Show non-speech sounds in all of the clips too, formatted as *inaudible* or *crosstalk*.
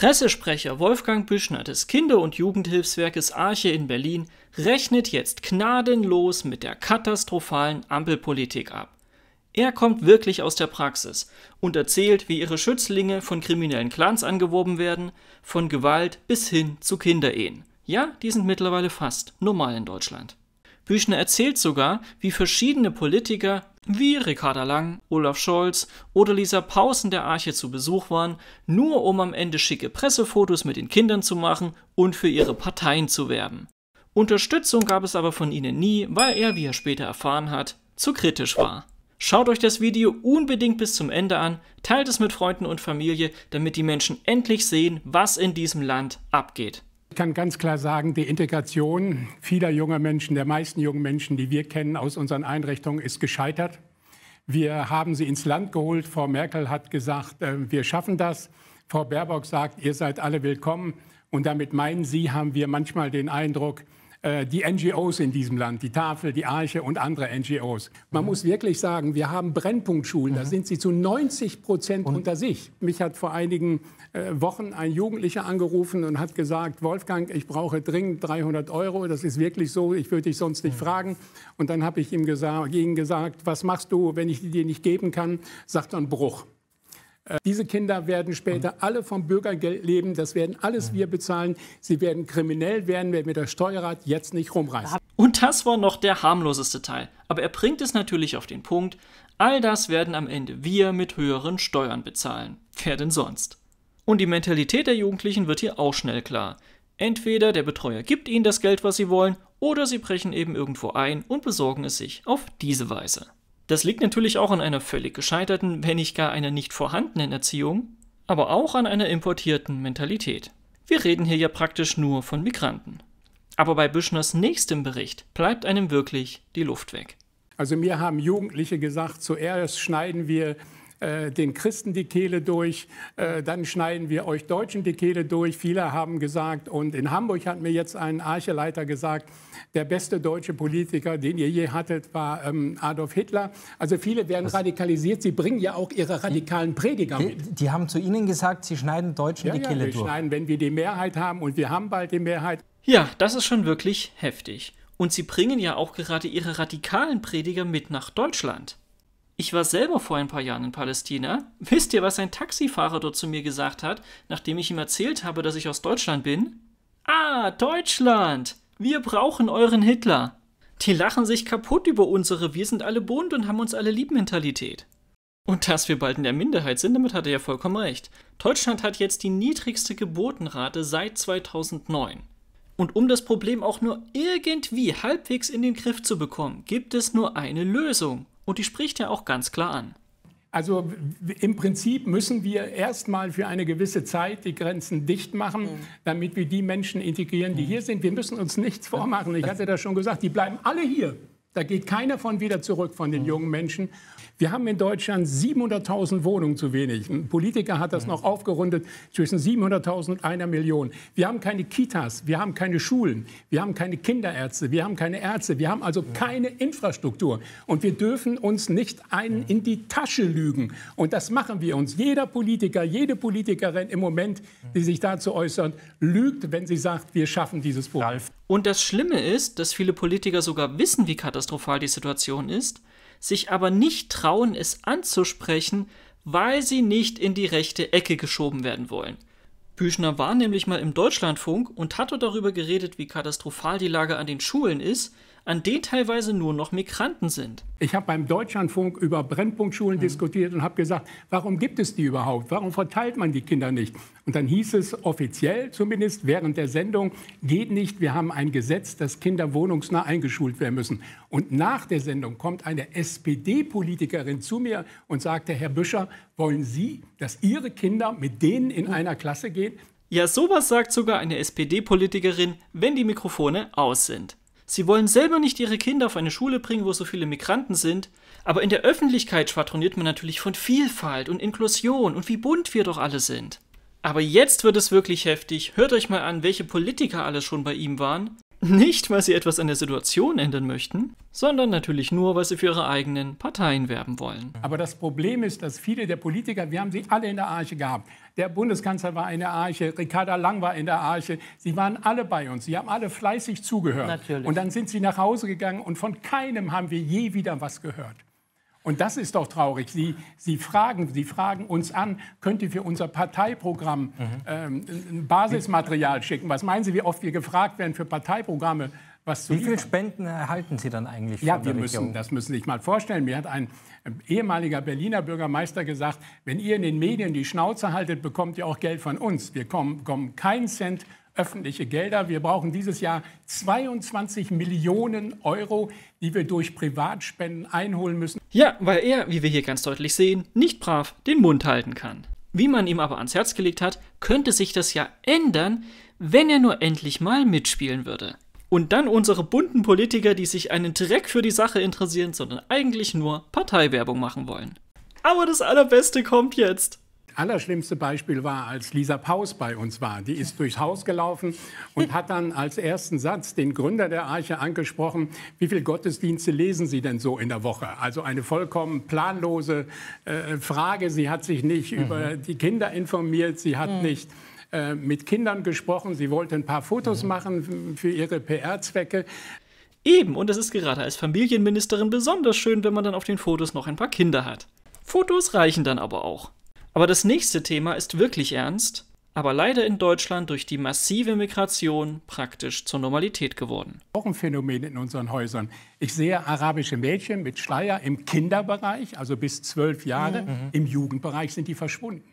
Pressesprecher Wolfgang Büschner des Kinder- und Jugendhilfswerkes Arche in Berlin rechnet jetzt gnadenlos mit der katastrophalen Ampelpolitik ab. Er kommt wirklich aus der Praxis und erzählt, wie ihre Schützlinge von kriminellen Clans angeworben werden, von Gewalt bis hin zu Kinderehen. Ja, die sind mittlerweile fast normal in Deutschland. Büchner erzählt sogar, wie verschiedene Politiker wie Ricarda Lang, Olaf Scholz oder Lisa Pausen der Arche zu Besuch waren, nur um am Ende schicke Pressefotos mit den Kindern zu machen und für ihre Parteien zu werben. Unterstützung gab es aber von ihnen nie, weil er, wie er später erfahren hat, zu kritisch war. Schaut euch das Video unbedingt bis zum Ende an, teilt es mit Freunden und Familie, damit die Menschen endlich sehen, was in diesem Land abgeht. Ich kann ganz klar sagen, die Integration vieler junger Menschen, der meisten jungen Menschen, die wir kennen aus unseren Einrichtungen, ist gescheitert. Wir haben sie ins Land geholt. Frau Merkel hat gesagt, äh, wir schaffen das. Frau Baerbock sagt, ihr seid alle willkommen. Und damit meinen Sie, haben wir manchmal den Eindruck, äh, die NGOs in diesem Land, die Tafel, die Arche und andere NGOs. Man mhm. muss wirklich sagen, wir haben Brennpunktschulen, mhm. da sind sie zu 90 Prozent unter sich. Mich hat vor einigen äh, Wochen ein Jugendlicher angerufen und hat gesagt, Wolfgang, ich brauche dringend 300 Euro, das ist wirklich so, ich würde dich sonst nicht mhm. fragen. Und dann habe ich ihm gesagt, gesagt, was machst du, wenn ich die dir nicht geben kann? Sagt er, Bruch. Äh, diese Kinder werden später mhm. alle vom Bürgergeld leben. Das werden alles mhm. wir bezahlen. Sie werden kriminell werden, wenn wir das Steuerrad jetzt nicht rumreißen. Und das war noch der harmloseste Teil. Aber er bringt es natürlich auf den Punkt, all das werden am Ende wir mit höheren Steuern bezahlen. Wer denn sonst? Und die Mentalität der Jugendlichen wird hier auch schnell klar. Entweder der Betreuer gibt ihnen das Geld, was sie wollen, oder sie brechen eben irgendwo ein und besorgen es sich auf diese Weise. Das liegt natürlich auch an einer völlig gescheiterten, wenn nicht gar einer nicht vorhandenen Erziehung, aber auch an einer importierten Mentalität. Wir reden hier ja praktisch nur von Migranten. Aber bei Büschners nächstem Bericht bleibt einem wirklich die Luft weg. Also mir haben Jugendliche gesagt, zuerst schneiden wir äh, den Christen die Kehle durch, äh, dann schneiden wir euch Deutschen die Kehle durch. Viele haben gesagt, und in Hamburg hat mir jetzt ein Archeleiter gesagt, der beste deutsche Politiker, den ihr je hattet, war ähm, Adolf Hitler. Also viele werden Was? radikalisiert. Sie bringen ja auch ihre radikalen Prediger die, mit. Die haben zu Ihnen gesagt, sie schneiden Deutschen ja, die ja, Kehle wir durch. Schneiden, wenn wir die Mehrheit haben, und wir haben bald die Mehrheit. Ja, das ist schon wirklich heftig. Und sie bringen ja auch gerade ihre radikalen Prediger mit nach Deutschland. Ich war selber vor ein paar Jahren in Palästina. Wisst ihr, was ein Taxifahrer dort zu mir gesagt hat, nachdem ich ihm erzählt habe, dass ich aus Deutschland bin? Ah, Deutschland! Wir brauchen euren Hitler! Die lachen sich kaputt über unsere Wir sind alle bunt und haben uns alle lieb Mentalität. Und dass wir bald in der Minderheit sind, damit hat er ja vollkommen recht. Deutschland hat jetzt die niedrigste Geburtenrate seit 2009. Und um das Problem auch nur irgendwie halbwegs in den Griff zu bekommen, gibt es nur eine Lösung. Und die spricht er auch ganz klar an. Also im Prinzip müssen wir erstmal für eine gewisse Zeit die Grenzen dicht machen, mhm. damit wir die Menschen integrieren, die mhm. hier sind. Wir müssen uns nichts vormachen. Ich hatte das schon gesagt, die bleiben alle hier. Da geht keiner von wieder zurück von den mhm. jungen Menschen. Wir haben in Deutschland 700.000 Wohnungen zu wenig. Ein Politiker hat das noch aufgerundet zwischen 700.000 und einer Million. Wir haben keine Kitas, wir haben keine Schulen, wir haben keine Kinderärzte, wir haben keine Ärzte, wir haben also keine Infrastruktur. Und wir dürfen uns nicht einen in die Tasche lügen. Und das machen wir uns. Jeder Politiker, jede Politikerin im Moment, die sich dazu äußert, lügt, wenn sie sagt, wir schaffen dieses Problem. Und das Schlimme ist, dass viele Politiker sogar wissen, wie katastrophal die Situation ist, sich aber nicht trauen, trauen, es anzusprechen, weil sie nicht in die rechte Ecke geschoben werden wollen. Büchner war nämlich mal im Deutschlandfunk und hatte darüber geredet, wie katastrophal die Lage an den Schulen ist, an denen teilweise nur noch Migranten sind. Ich habe beim Deutschlandfunk über Brennpunktschulen mhm. diskutiert und habe gesagt, warum gibt es die überhaupt? Warum verteilt man die Kinder nicht? Und dann hieß es offiziell, zumindest während der Sendung, geht nicht, wir haben ein Gesetz, dass Kinder wohnungsnah eingeschult werden müssen. Und nach der Sendung kommt eine SPD-Politikerin zu mir und sagte, Herr Büscher, wollen Sie, dass Ihre Kinder mit denen in mhm. einer Klasse gehen? Ja, sowas sagt sogar eine SPD-Politikerin, wenn die Mikrofone aus sind. Sie wollen selber nicht ihre Kinder auf eine Schule bringen, wo so viele Migranten sind, aber in der Öffentlichkeit schwadroniert man natürlich von Vielfalt und Inklusion und wie bunt wir doch alle sind. Aber jetzt wird es wirklich heftig. Hört euch mal an, welche Politiker alle schon bei ihm waren nicht, weil sie etwas an der Situation ändern möchten, sondern natürlich nur, weil sie für ihre eigenen Parteien werben wollen. Aber das Problem ist, dass viele der Politiker, wir haben sie alle in der Arche gehabt. Der Bundeskanzler war in der Arche, Ricarda Lang war in der Arche. Sie waren alle bei uns. Sie haben alle fleißig zugehört. Natürlich. Und dann sind sie nach Hause gegangen und von keinem haben wir je wieder was gehört. Und das ist doch traurig. Sie, Sie, fragen, Sie fragen uns an, könnt ihr für unser Parteiprogramm mhm. ähm, ein Basismaterial schicken? Was meinen Sie, wie oft wir gefragt werden für Parteiprogramme? Was zu wie viele Spenden erhalten Sie dann eigentlich? Ja, wir müssen, das müssen Sie sich mal vorstellen. Mir hat ein ähm, ehemaliger Berliner Bürgermeister gesagt, wenn ihr in den Medien die Schnauze haltet, bekommt ihr auch Geld von uns. Wir kommen, bekommen keinen Cent öffentliche Gelder. Wir brauchen dieses Jahr 22 Millionen Euro, die wir durch Privatspenden einholen müssen. Ja, weil er, wie wir hier ganz deutlich sehen, nicht brav den Mund halten kann. Wie man ihm aber ans Herz gelegt hat, könnte sich das ja ändern, wenn er nur endlich mal mitspielen würde. Und dann unsere bunten Politiker, die sich einen Dreck für die Sache interessieren, sondern eigentlich nur Parteiwerbung machen wollen. Aber das Allerbeste kommt jetzt allerschlimmste Beispiel war, als Lisa Paus bei uns war. Die ist durchs Haus gelaufen und hat dann als ersten Satz den Gründer der Arche angesprochen, wie viele Gottesdienste lesen Sie denn so in der Woche? Also eine vollkommen planlose äh, Frage. Sie hat sich nicht mhm. über die Kinder informiert, sie hat mhm. nicht äh, mit Kindern gesprochen, sie wollte ein paar Fotos mhm. machen für ihre PR-Zwecke. Eben, und es ist gerade als Familienministerin besonders schön, wenn man dann auf den Fotos noch ein paar Kinder hat. Fotos reichen dann aber auch. Aber das nächste Thema ist wirklich ernst, aber leider in Deutschland durch die massive Migration praktisch zur Normalität geworden. Auch ein Phänomen in unseren Häusern. Ich sehe arabische Mädchen mit Schleier im Kinderbereich, also bis zwölf Jahre, mhm. im Jugendbereich sind die verschwunden.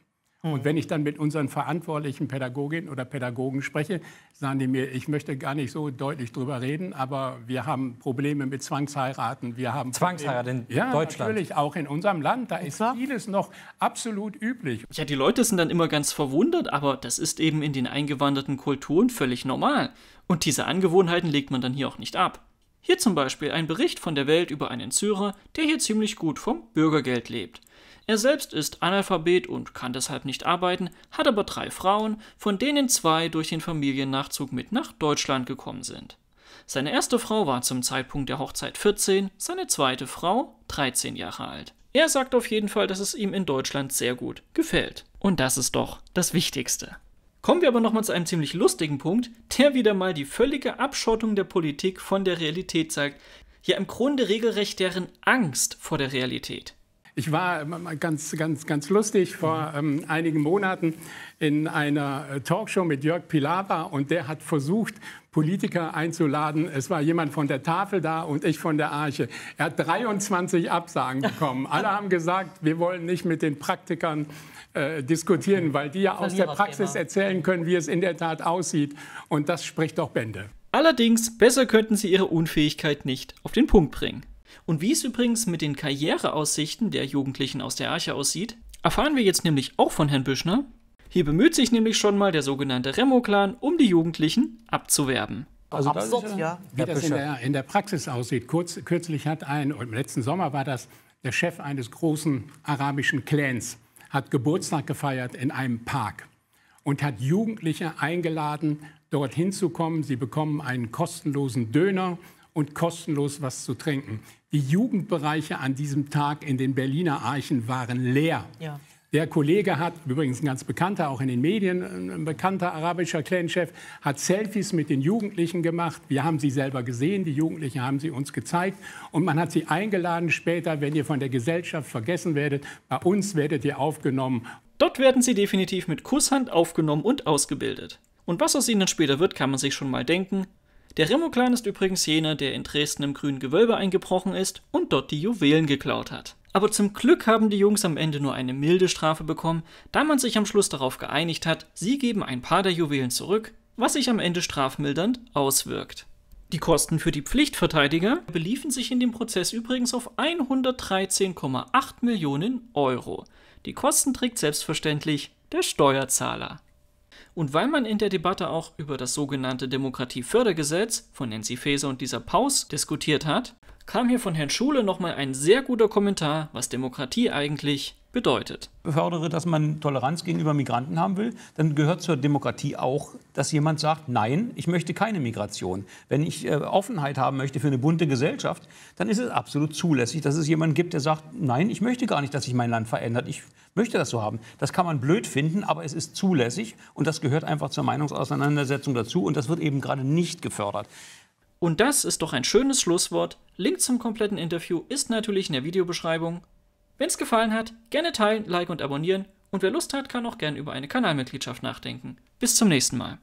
Und wenn ich dann mit unseren verantwortlichen Pädagoginnen oder Pädagogen spreche, sagen die mir, ich möchte gar nicht so deutlich drüber reden, aber wir haben Probleme mit Zwangsheiraten. Wir haben Zwangsheiraten in ja, Deutschland? natürlich, auch in unserem Land. Da ist vieles noch absolut üblich. Ja, die Leute sind dann immer ganz verwundert, aber das ist eben in den eingewanderten Kulturen völlig normal. Und diese Angewohnheiten legt man dann hier auch nicht ab. Hier zum Beispiel ein Bericht von der Welt über einen Syrer, der hier ziemlich gut vom Bürgergeld lebt. Er selbst ist Analphabet und kann deshalb nicht arbeiten, hat aber drei Frauen, von denen zwei durch den Familiennachzug mit nach Deutschland gekommen sind. Seine erste Frau war zum Zeitpunkt der Hochzeit 14, seine zweite Frau 13 Jahre alt. Er sagt auf jeden Fall, dass es ihm in Deutschland sehr gut gefällt. Und das ist doch das Wichtigste. Kommen wir aber nochmal zu einem ziemlich lustigen Punkt, der wieder mal die völlige Abschottung der Politik von der Realität zeigt. Ja, im Grunde regelrecht deren Angst vor der Realität. Ich war ganz, ganz, ganz lustig vor mhm. ähm, einigen Monaten in einer äh, Talkshow mit Jörg Pilawa und der hat versucht, Politiker einzuladen. Es war jemand von der Tafel da und ich von der Arche. Er hat 23 Absagen bekommen. *laughs* Alle haben gesagt, wir wollen nicht mit den Praktikern äh, diskutieren, okay. Mhm. weil die ja aus der Praxis erzählen können, wie es in der Tat aussieht. Und das spricht doch Bände. Allerdings, besser könnten sie ihre Unfähigkeit nicht auf den Punkt bringen. Und wie es übrigens mit den Karriereaussichten der Jugendlichen aus der Arche aussieht, erfahren wir jetzt nämlich auch von Herrn Büschner. Hier bemüht sich nämlich schon mal der sogenannte Remo-Clan, um die Jugendlichen abzuwerben. Also Absurd, ja. Wie das in der, in der Praxis aussieht. Kurz, kürzlich hat ein, im letzten Sommer war das, der Chef eines großen arabischen Clans hat Geburtstag gefeiert in einem Park und hat Jugendliche eingeladen, dorthin zu kommen. Sie bekommen einen kostenlosen Döner und kostenlos was zu trinken. Die Jugendbereiche an diesem Tag in den Berliner Archen waren leer. Ja. Der Kollege hat, übrigens ein ganz bekannter, auch in den Medien, ein bekannter arabischer Clanchef, hat Selfies mit den Jugendlichen gemacht. Wir haben sie selber gesehen, die Jugendlichen haben sie uns gezeigt. Und man hat sie eingeladen später, wenn ihr von der Gesellschaft vergessen werdet, bei uns werdet ihr aufgenommen. Dort werden sie definitiv mit Kusshand aufgenommen und ausgebildet. Und was aus ihnen später wird, kann man sich schon mal denken, der Remo clan ist übrigens jener, der in Dresden im grünen Gewölbe eingebrochen ist und dort die Juwelen geklaut hat. Aber zum Glück haben die Jungs am Ende nur eine milde Strafe bekommen, da man sich am Schluss darauf geeinigt hat, sie geben ein paar der Juwelen zurück, was sich am Ende strafmildernd auswirkt. Die Kosten für die Pflichtverteidiger beliefen sich in dem Prozess übrigens auf 113,8 Millionen Euro. Die Kosten trägt selbstverständlich der Steuerzahler. Und weil man in der Debatte auch über das sogenannte Demokratiefördergesetz von Nancy Faeser und dieser Paus diskutiert hat, kam hier von Herrn Schule nochmal ein sehr guter Kommentar, was Demokratie eigentlich bedeutet. Ich befördere, dass man Toleranz gegenüber Migranten haben will, dann gehört zur Demokratie auch, dass jemand sagt, nein, ich möchte keine Migration. Wenn ich äh, Offenheit haben möchte für eine bunte Gesellschaft, dann ist es absolut zulässig, dass es jemanden gibt, der sagt, nein, ich möchte gar nicht, dass sich mein Land verändert. Ich möchte das so haben. Das kann man blöd finden, aber es ist zulässig und das gehört einfach zur Meinungsauseinandersetzung dazu und das wird eben gerade nicht gefördert. Und das ist doch ein schönes Schlusswort. Link zum kompletten Interview ist natürlich in der Videobeschreibung. Wenn es gefallen hat, gerne teilen, like und abonnieren. Und wer Lust hat, kann auch gerne über eine Kanalmitgliedschaft nachdenken. Bis zum nächsten Mal.